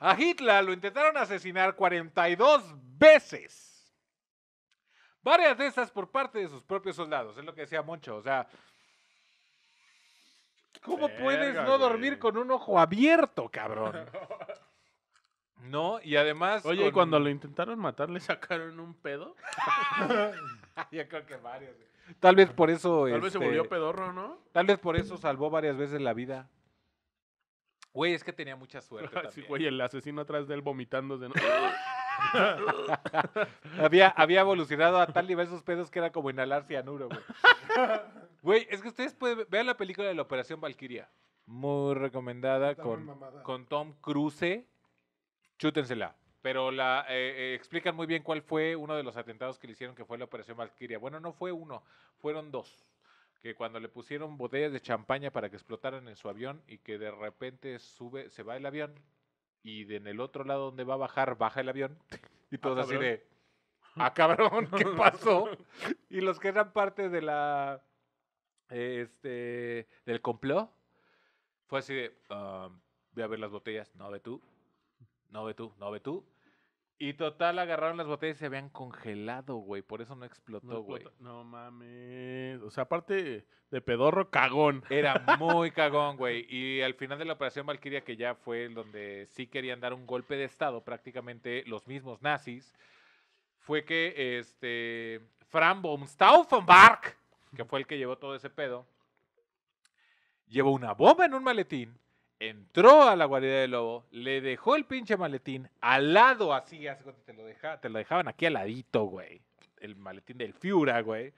A Hitler lo intentaron asesinar 42 veces. Varias de esas por parte de sus propios soldados, es lo que decía Moncho, o sea... ¿Cómo puedes no dormir con un ojo abierto, cabrón? No, y además. Oye, ¿y cuando lo intentaron matar le sacaron un pedo? Yo creo que varias. Tal vez por eso. Tal vez se murió este, pedorro, ¿no? Tal vez por eso salvó varias veces la vida. Güey, es que tenía mucha suerte. güey, el asesino atrás de él vomitando. De... había, había evolucionado a tal nivel sus pedos que era como inhalar cianuro, güey. es que ustedes pueden ver la película de la Operación Valkyria. Muy recomendada con, con Tom Cruise. Chútensela. Pero la eh, eh, explican muy bien cuál fue uno de los atentados que le hicieron, que fue la Operación Valkyria. Bueno, no fue uno, fueron dos. Que cuando le pusieron botellas de champaña para que explotaran en su avión y que de repente sube, se va el avión, y de en el otro lado donde va a bajar, baja el avión. Y ah, todos así de, ah, cabrón, ¿qué pasó? y los que eran parte de la, eh, este, del complot, fue así de, ah, voy a ver las botellas, no ve tú, no ve tú, no ve tú. Y total, agarraron las botellas y se habían congelado, güey. Por eso no explotó, güey. No, mames. O sea, aparte de pedorro, cagón. Era muy cagón, güey. Y al final de la Operación Valkyria, que ya fue donde sí querían dar un golpe de Estado, prácticamente los mismos nazis, fue que este. Fran von Bark, que fue el que llevó todo ese pedo, llevó una bomba en un maletín entró a la guarida del lobo, le dejó el pinche maletín al lado, así, así te lo, te lo dejaban aquí al ladito, güey. El maletín del Fiura, güey.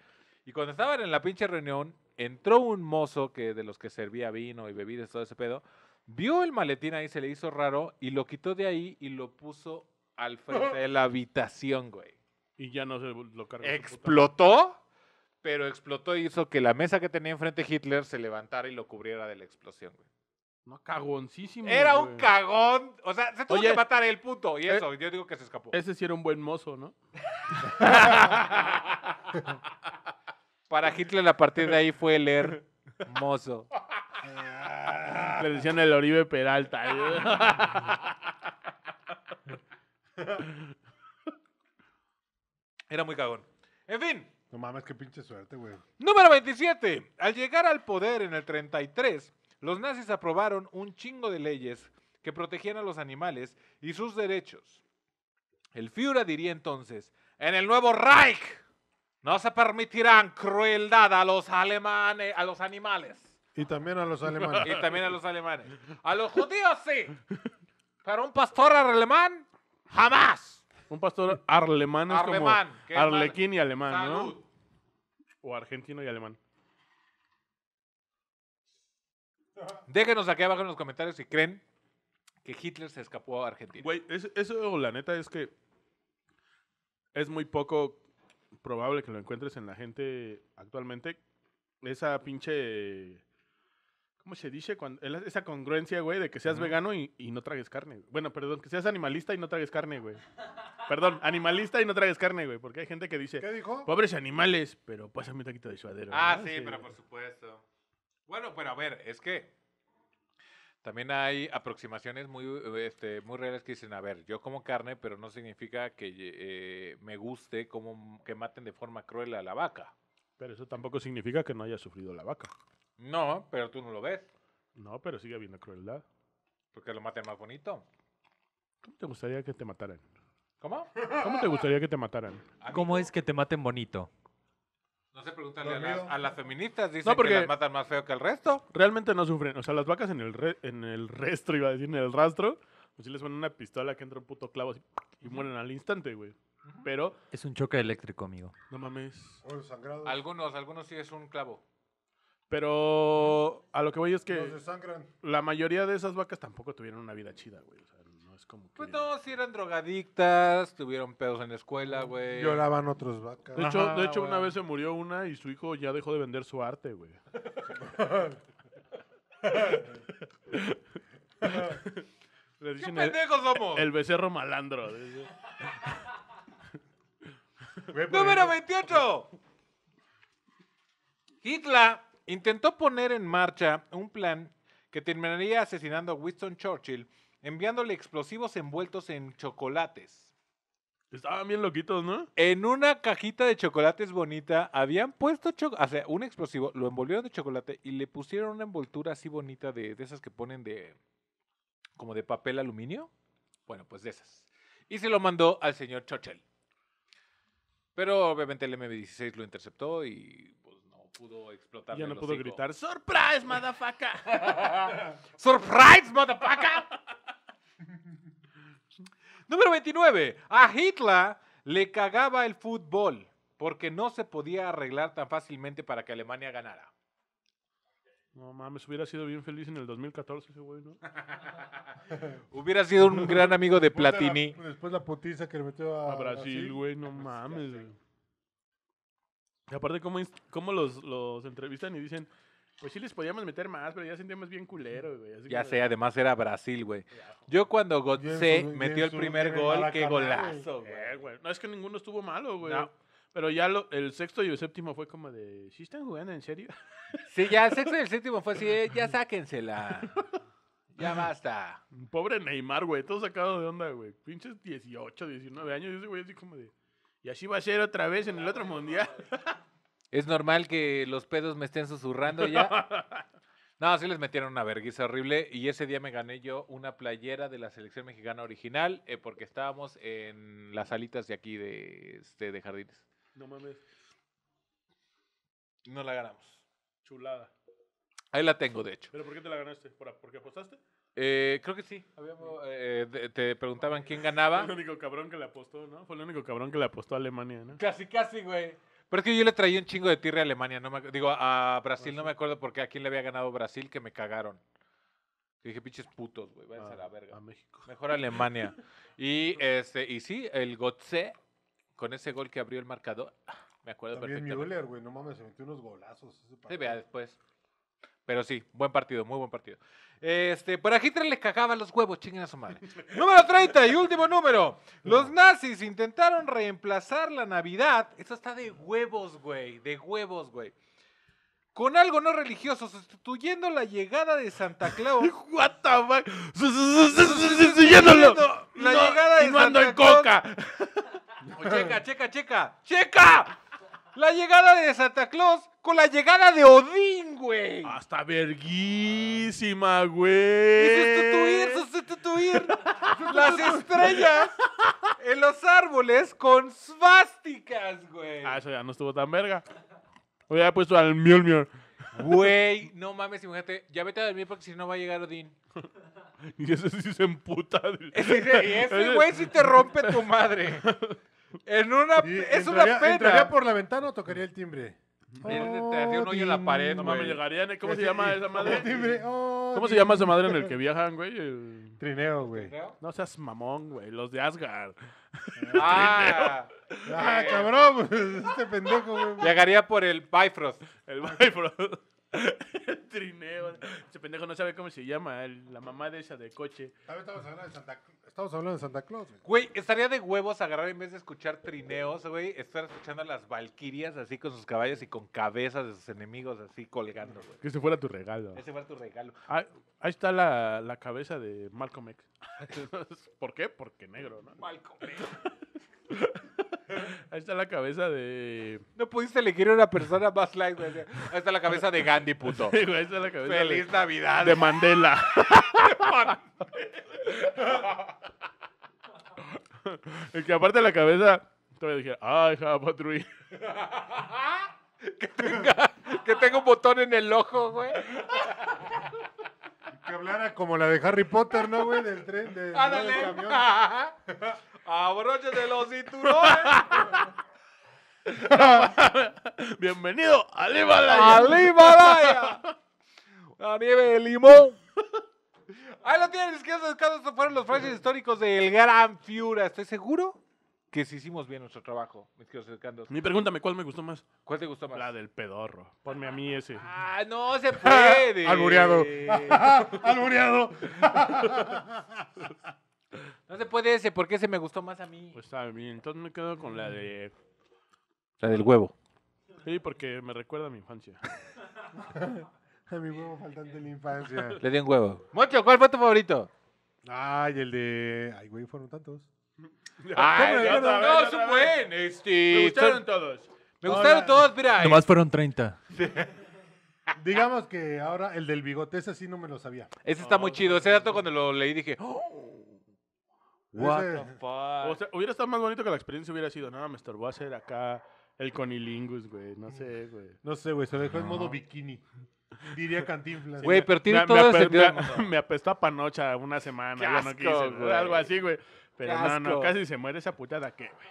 Y cuando estaban en la pinche reunión, entró un mozo que de los que servía vino y bebidas, todo ese pedo, vio el maletín ahí, se le hizo raro y lo quitó de ahí y lo puso al frente de la habitación, güey. Y ya no se lo cargó. Explotó, pero explotó y hizo que la mesa que tenía enfrente Hitler se levantara y lo cubriera de la explosión, güey. No, cagoncísimo. Era un cagón. O sea, se tuvo que matar el puto. Y eh, eso, yo digo que se escapó. Ese sí era un buen mozo, ¿no? Para Hitler, a partir de ahí fue el mozo. Le decían el Oribe Peralta. ¿eh? Era muy cagón. En fin. No mames, qué pinche suerte, güey. Número 27. Al llegar al poder en el 33, los nazis aprobaron un chingo de leyes que protegían a los animales y sus derechos. El Führer diría entonces, en el nuevo Reich no se permitirán crueldad a los alemanes, a los animales. Y también a los alemanes. y también a los alemanes. A los judíos sí, pero un pastor alemán jamás. Un pastor alemán es como arlequín y alemán, ¿no? O argentino y alemán. Déjenos aquí abajo en los comentarios si creen que Hitler se escapó a Argentina. Güey, eso, la neta es que es muy poco probable que lo encuentres en la gente actualmente. Esa pinche. ¿Cómo se dice? Cuando, esa congruencia, güey, de que seas vegano y, no tragues carne. Bueno, perdón, que seas animalista y no tragues carne, güey. Perdón, animalista y no tragues carne, güey. Porque hay gente que dice. ¿Qué dijo? Pobres animales, pero pásame un taquito de suadero. Ah, sí, pero por supuesto. Bueno, pero a ver, es que también hay aproximaciones muy, eh, este, muy reales que dicen, a ver, yo como carne, pero no significa que eh, me guste como que maten de forma cruel a la vaca. Pero eso tampoco significa que no haya sufrido la vaca. No, pero tú no lo ves. No, pero sigue habiendo crueldad. Porque lo maten más bonito. ¿Cómo te gustaría que te mataran? ¿Cómo? ¿Cómo te gustaría que te mataran? ¿Cómo es que te maten bonito? No se preguntan a, las, feministas, dicen que las matan más feo que el resto. Realmente no sufren. O sea, las vacas en el, en el resto, iba a decir, en el rastro, pues si les ponen una pistola que entra un puto clavo y mueren al instante, güey. Pero. Es un choque eléctrico, amigo. No mames. Algunos, algunos sí es un clavo. Pero a lo que voy es que. Los la mayoría de esas vacas tampoco tuvieron una vida chida, güey. Pues no, si eran drogadictas, tuvieron pedos en la escuela, güey. Lloraban otros vacas. De hecho, una vez se murió una y su hijo ya dejó de vender su arte, güey. ¿Qué pendejos somos? El becerro malandro. Número 28. Hitler intentó poner en marcha un plan que terminaría asesinando a Winston Churchill enviándole explosivos envueltos en chocolates. Estaban bien loquitos, ¿no? En una cajita de chocolates bonita habían puesto o sea, un explosivo, lo envolvieron de chocolate y le pusieron una envoltura así bonita de, esas que ponen de como de papel aluminio. Bueno, pues de esas. Y se lo mandó al señor Chochel. Pero obviamente el MB16 lo interceptó y pues no pudo explotar. Ya no pudo gritar, ¡Surprise, motherfucker! ¡Surprise, motherfucker! Número 29. A Hitler le cagaba el fútbol porque no se podía arreglar tan fácilmente para que Alemania ganara. No mames, hubiera sido bien feliz en el 2014 ese güey, ¿no? hubiera sido un gran amigo de Platini. después la putiza que le metió a, Brasil, güey, no mames, Y aparte, ¿cómo, los entrevistan y dicen, pues sí les podíamos meter más, pero ya sentíamos bien culero, güey. ya sé, además era Brasil, güey. Yo cuando Gotze metió el primer gol, qué golazo, eh, güey. No, es que ninguno estuvo malo, güey. Pero ya lo, el sexto y el séptimo fue como de, ¿sí están jugando en serio? Sí, ya el sexto y el séptimo fue así, eh, ya sáquensela. Ya basta. Pobre Neymar, güey, todo sacado de onda, güey. Pinches 18, 19 años, ese güey así como de, y así va a ser otra vez en el otro mundial. Es normal que los pedos me estén susurrando ya. No, sí les metieron una vergüenza horrible y ese día me gané yo una playera de la selección mexicana original eh, porque estábamos en las alitas de aquí este, de, Jardines. No mames. No la ganamos. Chulada. Ahí la tengo, de hecho. ¿Pero por qué te la ganaste? ¿Por, qué apostaste? Eh, creo que sí. Eh, te preguntaban quién ganaba. Fue el único cabrón que le apostó, ¿no? Fue el único cabrón que le apostó a Alemania, ¿no? Casi, casi, güey. Pero es que yo le traía un chingo de tirre a Alemania, no me, digo, a Brasil, no me acuerdo porque a quién le había ganado Brasil, que me cagaron. dije, pinches putos, güey, váyanse a, la ah, verga. A México. Mejor Alemania. y, este, y sí, el Gotze, con ese gol que abrió el marcador, me acuerdo También perfectamente. Müller, güey, no mames, se metió unos golazos. Sí, vea después. Pero sí, buen partido, muy buen partido. Este, por aquí tres les cagaban los huevos, chinguen a su madre. número 30 y último número. Los nazis intentaron reemplazar la Navidad. Eso está de huevos, güey. De huevos, güey. Con algo no religioso, sustituyendo la llegada de Santa Claus. What the fuck? Sustituyéndolo. La llegada de coca. checa, checa, checa. ¡Checa! La llegada de Santa Claus con la llegada de Odín, güey. Hasta verguísima, güey. Y sustituir, sustituir las estrellas en los árboles con svásticas, güey. Ah, eso ya no estuvo tan verga. he puesto al miol Güey, no mames, imagínate. Ya vete a dormir porque si no va a llegar Odín. y ese sí se emputa. Ese, güey sí te rompe tu madre. En una, es una pena. ¿Entraría por la ventana o tocaría el timbre? te haría un hoyo en la pared, No mames, llegarían. ¿eh? ¿Cómo se llama esa madre? Timbre, ¿Cómo se llama esa madre en el que viajan, güey? Trineo, güey. No seas mamón, güey. Los de Asgard. Ah. ah, cabrón, este pendejo, güey. llegaría por el Bifrost. El Bifrost trineo. Ese pendejo no sabe cómo se llama, la mamá de esa de coche. estamos hablando de Santa, estamos hablando de Santa Claus, güey. estaría de huevos agarrar en vez de escuchar trineos, güey, estar escuchando a las valquirias así con sus caballos y con cabezas de sus enemigos así colgando, güey. Que ese fuera tu regalo. Ese fuera tu regalo. Ah, ahí, está la, cabeza de Malcolm X. ¿Por qué? Porque negro, ¿no? Malcolm. Ahí está la cabeza de. No pudiste elegir a una persona más light, güey. Ahí está la cabeza de Gandhi, puto. Feliz Navidad. De Mandela. El que aparte de la cabeza, todavía dije, ay, Japatrui. que, tenga, que tenga un botón en el ojo, güey. Que hablara como la de Harry Potter, ¿no, güey? Del tren, de, ah, del camión de los cinturones. Bienvenido al Himalaya. Al Himalaya. La nieve de limón. Ahí lo tienes, que esos casos fueron los flashes históricos del Gran Fiura. ¿Estoy seguro? que si hicimos bien nuestro trabajo, mis queridos Mi pregúntame, ¿cuál me gustó más? ¿Cuál te gustó más? La del pedorro. Ponme a mí ese. Ah, no se puede. Albureado. Albureado. No se puede ese, porque ese me gustó más a mí. Pues está bien, entonces me quedo con la de... La del huevo. Sí, porque me recuerda a mi infancia. a mi huevo faltante en la infancia. Le di un huevo. Mocho, ¿cuál fue tu favorito? Ay, el de... Ay, güey, fueron tantos. Ay, no, no, no, este, me gustaron todos. Me gustaron todos, mira. Eh. Nomás fueron 30. Digamos que ahora el del bigote, ese sí no me lo sabía. Ese está muy chido. Ese dato cuando lo leí dije, ¡Oh! What the fuck. O sea, hubiera estado más bonito que la experiencia hubiera sido, no, me estorbó hacer acá el conilingus, güey. No sé, güey. No sé, güey, se dejó en modo bikini. Diría Cantinflas. Güey, pero tiene me, todo me, me, apestó a panocha una semana. Qué no quise, güey. Algo así, güey. Pero no, no, casi se muere esa putada ¿Qué, güey.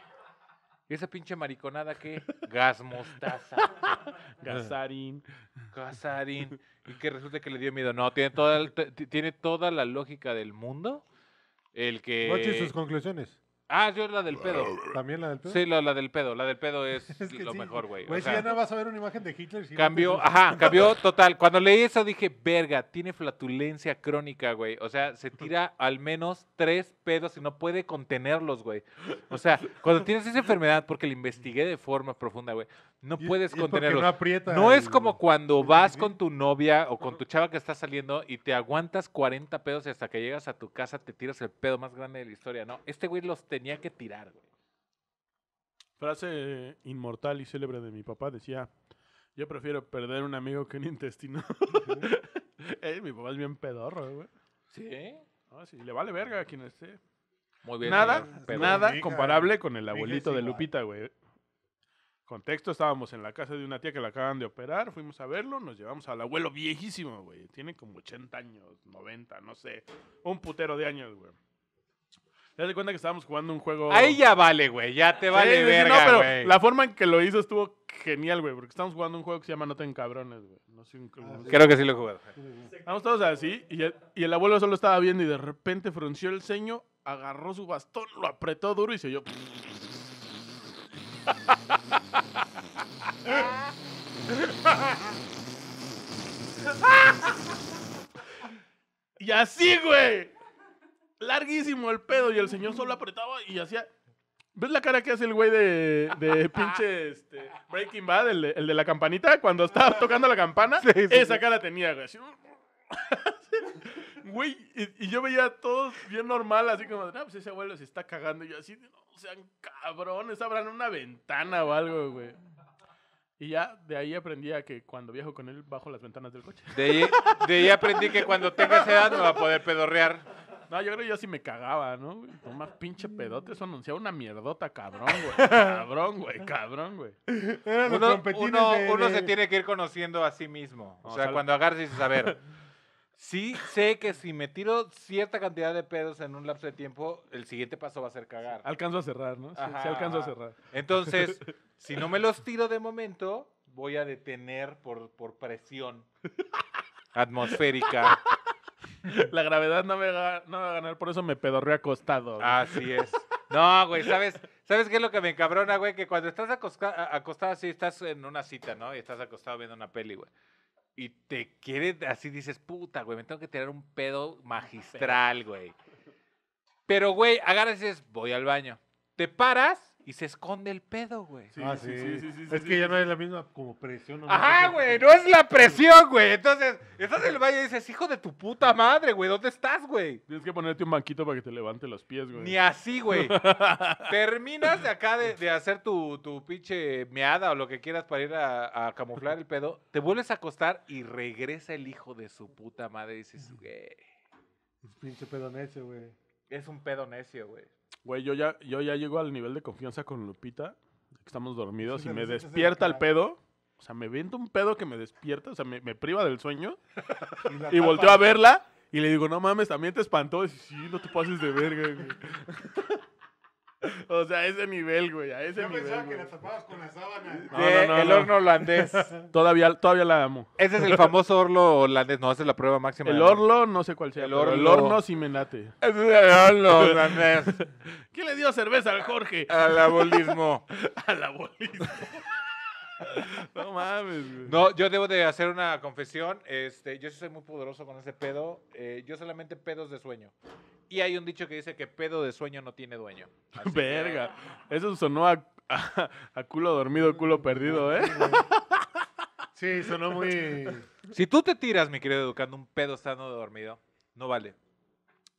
¿Y esa pinche mariconada qué? gas mostaza, Gasarín Gasarín y que resulta que le dio miedo. No, tiene toda, tiene toda la lógica del mundo el que. Mochi, sus conclusiones. Ah, yo la del pedo. ¿También la del pedo? Sí, la, del pedo. La del pedo es, lo mejor, güey. si ya no vas a ver una imagen de Hitler. Si cambió, ajá, cambió total. Cuando leí eso dije, verga, tiene flatulencia crónica, güey. O sea, se tira al menos tres pedos y no puede contenerlos, güey. O sea, cuando tienes esa enfermedad, porque la investigué de forma profunda, güey. No puedes contenerlos. No, no es como cuando vas con tu novia o con tu chava que está saliendo y te aguantas 40 pedos y hasta que llegas a tu casa te tiras el pedo más grande de la historia. No, este güey los tenía que tirar, güey. Frase inmortal y célebre de mi papá decía, yo prefiero perder un amigo que un intestino. mi papá es bien pedorro, güey. ¿Sí? sí, le vale verga a quien esté. Muy bien. Nada, nada comparable con el abuelito de Lupita, güey. Contexto, estábamos en la casa de una tía que la acaban de operar, fuimos a verlo, nos llevamos al abuelo viejísimo, güey. Tiene como 80 años, 90, no sé. Un putero de años, güey. Te das cuenta que estábamos jugando un juego. Ahí ya vale, güey. Ya te vale verga, güey. la forma en que lo hizo estuvo genial, güey. Porque estábamos jugando un juego que se llama No ten cabrones, güey. Ah, Creo que sí lo he jugado. Estamos todos así y el, abuelo solo estaba viendo y de repente frunció el ceño, agarró su bastón, lo apretó duro y se yo y así, güey. Larguísimo el pedo. Y el señor solo apretaba y hacía. ¿Ves la cara que hace el güey de, pinche este, Breaking Bad, el de, la campanita? Cuando estaba tocando la campana, esa cara tenía, güey. y, yo veía a todos bien normal, así como, ah, pues ese abuelo se está cagando. Y yo así, no sean cabrones, abran una ventana o algo, güey. Y ya de ahí aprendí que cuando viajo con él bajo las ventanas del coche. De ahí, aprendí que cuando tenga esa edad no va a poder pedorrear. No, yo creo que yo sí me cagaba, ¿no? Toma pinche pedote, eso anunciaba una mierdota, cabrón, güey. Cabrón, güey, cabrón, güey. Uno, uno, uno se tiene que ir conociendo a sí mismo. O, sea, cuando agarras y dices, a ver, Sí, sé que si me tiro cierta cantidad de pedos en un lapso de tiempo, el siguiente paso va a ser cagar. Alcanzo a cerrar, ¿no? Sí, sí alcanzo a cerrar. Entonces, si no me los tiro de momento, voy a detener por, por presión atmosférica. La gravedad no me, va, a ganar, por eso me pedorré acostado. Así es. No, güey, ¿sabes, ¿sabes qué es lo que me encabrona, güey? Que cuando estás acostado así, estás en una cita, ¿no? Y estás acostado viendo una peli, güey y te quiere, así dices, puta, güey, me tengo que tirar un pedo magistral, güey. Pero, güey, agarras y dices, voy al baño. Te paras y se esconde el pedo, güey. ah, sí, sí, sí, Es que ya no es la misma como presión. ¿no? Ajá, güey, no es la presión, güey. Entonces, estás en el valle y dices, hijo de tu puta madre, güey, ¿dónde estás, güey? Tienes que ponerte un banquito para que te levante los pies, güey. Ni así, güey. Terminas de acá de, hacer tu, tu, pinche meada o lo que quieras para ir a, camuflar el pedo, te vuelves a acostar y regresa el hijo de su puta madre y dices, güey. Es pinche pedo necio, güey. Es un pedo necio, güey. Güey, yo ya, yo ya llego al nivel de confianza con Lupita, estamos dormidos, y me despierta el pedo. O sea, me viento un pedo que me despierta, o sea, me, priva del sueño. y, volteo a verla y le digo, no mames, también te espantó. Y sí, no te pases de verga, o sea, ese nivel, güey. A ese Yo pensaba que la tapabas con la sábana. el horno holandés. Todavía, todavía la amo. Ese es el famoso horno holandés. No, esa es la prueba máxima. El horno, no sé cuál sea. El, horno, el sí me late. Es el horno holandés. ¿Qué le dio cerveza al Jorge? Al abolismo. al abolismo. No mames, güey. No, yo debo de hacer una confesión. Este, yo soy muy poderoso con ese pedo. Eh, yo solamente pedos de sueño. Y hay un dicho que dice que pedo de sueño no tiene dueño. Verga. Eso sonó a, culo dormido, mm, culo perdido, ¿eh? Sí, sonó muy. Si tú te tiras, mi querido educando, un pedo sano de dormido, no vale.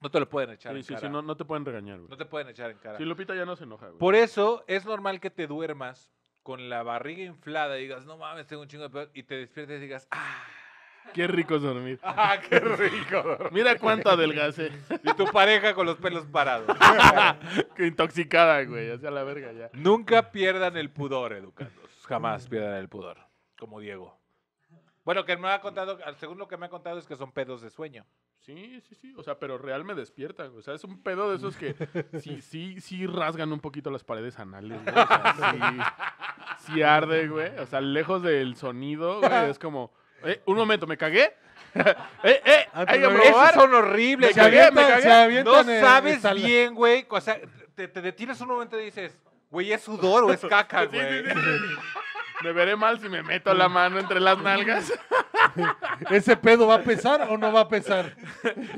No te lo pueden echar en cara. Sí, no, no, te pueden regañar, güey. No te pueden echar en cara. Si Lupita ya no se enoja, güey. Por eso es normal que te duermas con la barriga inflada y digas, no mames, tengo un chingo de pedo, y te despiertes y digas, ah Ah, qué rico dormir. Ah, qué rico Mira cuánto adelgacé. Y tu pareja con los pelos parados. qué intoxicada, güey. Hacia la verga ya. Nunca pierdan el pudor, educandos. Jamás pierdan el pudor. Como Diego. Bueno, que me ha contado, según lo que me ha contado, es que son pedos de sueño. Sí, sí, sí. O sea, pero real me despierta. O sea, es un pedo de esos que sí, sí, sí rasgan un poquito las paredes anales, sí arde, güey. O sea, lejos del sonido, güey, es como eh, un momento, ¿me cagué? eh, eh ah, son horribles. No sabes bien, güey. O sea, te, detienes un momento y dices, güey, es sudor o es caca, güey. me veré mal si me meto la mano entre las nalgas. ¿Ese pedo va a pesar o no va a pesar?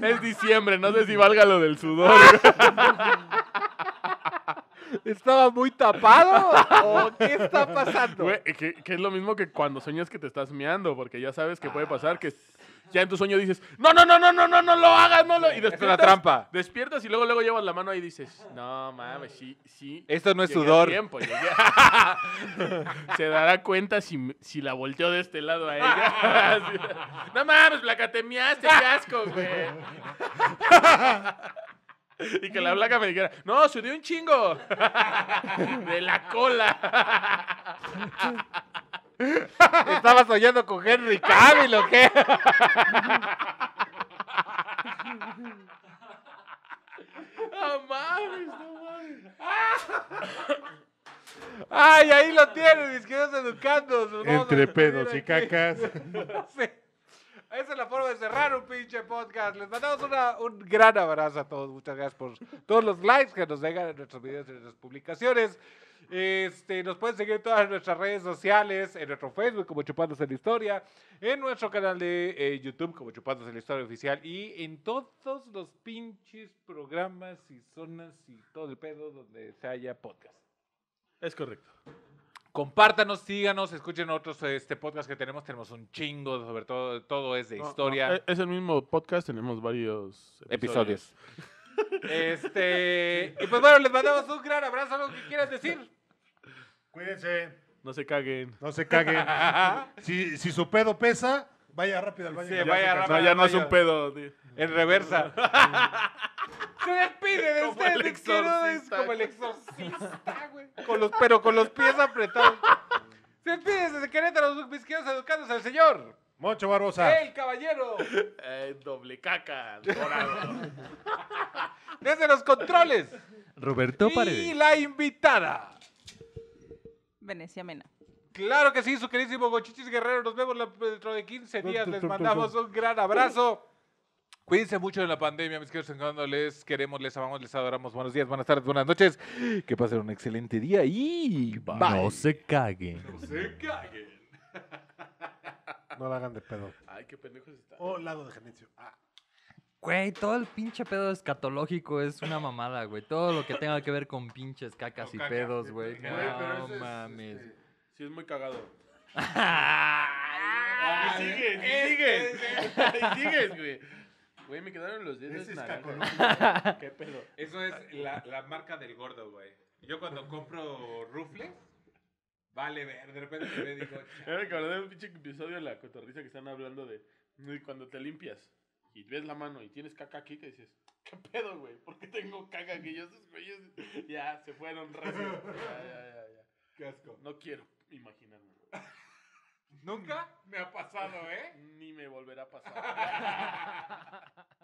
es diciembre, no sé si valga lo del sudor. ¿Estaba muy tapado? ¿O qué está pasando? que, es lo mismo que cuando sueñas que te estás meando, porque ya sabes que puede pasar que ya en tu sueño dices, no, no, no, no, no, no, no lo hagas, no lo. Y después la trampa. Despiertas y luego, luego llevas la mano ahí y dices, no mames, sí, sí. Esto no es sudor. Se dará cuenta si, si la volteó de este lado a ella. no mames, placatemeaste, qué asco, güey. Y que la blanca me dijera, no, subió un chingo. De la cola. Estabas oyendo con Henry Cavill o qué. ¡Ah, Ay, ahí lo tienen, mis queridos educandos. Entre pedos y cacas. No sé. Esa es la forma de cerrar un pinche podcast. Les mandamos una, un gran abrazo a todos. Muchas gracias por todos los likes que nos dejan en nuestros videos y en nuestras publicaciones. Este, nos pueden seguir en todas nuestras redes sociales, en nuestro Facebook como Chupándose la Historia, en nuestro canal de eh, YouTube como Chupándose la Historia Oficial y en todos los pinches programas y zonas y todo el pedo donde se haya podcast. Es correcto. Compártanos, síganos, escuchen otros este podcast que tenemos. Tenemos un chingo, sobre todo, todo es de historia. E-, es el mismo podcast, tenemos varios episodios. este. Y pues bueno, les mandamos un gran abrazo. ¿Algo que quieras decir? Cuídense. No se caguen. No se caguen. si, su pedo pesa, vaya rápido al baño. vaya, No, ya no es un pedo. En reversa. Se despide de como como el exorcista, güey. Con los, pero con los pies apretados. Se despide desde Querétaro, los bisqueros educados al señor. Moncho Barbosa. El caballero. Eh, doble caca, dorado. Desde los controles. Roberto Y la invitada. Venecia Mena. Claro que sí, su queridísimo Gochichis Guerrero. Nos vemos dentro de 15 días. Les mandamos un gran abrazo. Cuídense mucho de la pandemia, mis queridos encantados. Les queremos, les amamos, les adoramos. Buenos días, buenas tardes, buenas noches. Que pasen un excelente día y No se caguen. No se caguen. No la hagan de pedo. Ay, qué pendejos están. O oh, lado de Genecio. Ah. Güey, todo el pinche pedo escatológico es una mamada, güey. Todo lo que tenga que ver con pinches cacas y pedos, güey. No este, mames. sí, es muy cagado. Ah, y sigues, y sigues. Y sigues, güey. Güey, me quedaron los 10 de es Qué pedo. Eso es la, la marca del gordo, güey. Yo cuando compro rufles, vale, ver, de repente me dijo, y digo... Me acordé de un pinche episodio de la cotorriza que están hablando de cuando te limpias y ves la mano y tienes caca aquí, que dices, ¿qué pedo, güey? ¿Por qué tengo caca aquí? Yo esos ya se fueron rápido. ya, ya, ya. Qué asco. No quiero imaginarme. Nunca me ha pasado, ¿eh? Ni me volverá a pasar.